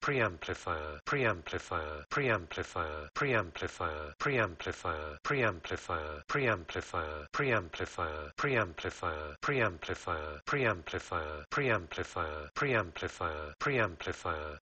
preamplifier preamplifier preamplifier preamplifier preamplifier preamplifier preamplifier preamplifier preamplifier preamplifier preamplifier preamplifier preamplifier preamplifier preamplifier